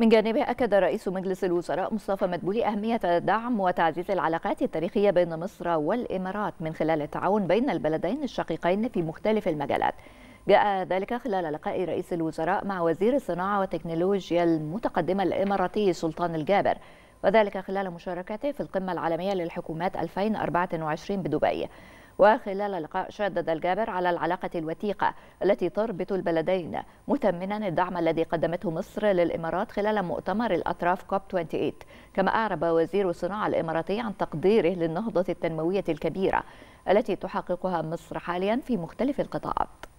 من جانبه أكد رئيس مجلس الوزراء مصطفى مدبولي أهمية دعم وتعزيز العلاقات التاريخية بين مصر والإمارات من خلال التعاون بين البلدين الشقيقين في مختلف المجالات جاء ذلك خلال لقاء رئيس الوزراء مع وزير الصناعة والتكنولوجيا المتقدمة الإماراتي سلطان الجابر وذلك خلال مشاركته في القمة العالمية للحكومات 2024 بدبي وخلال اللقاء شدد الجابر على العلاقة الوثيقة التي تربط البلدين مثمنا الدعم الذي قدمته مصر للإمارات خلال مؤتمر الأطراف كوب 28 كما أعرب وزير الصناعة الإماراتي عن تقديره للنهضة التنموية الكبيرة التي تحققها مصر حاليا في مختلف القطاعات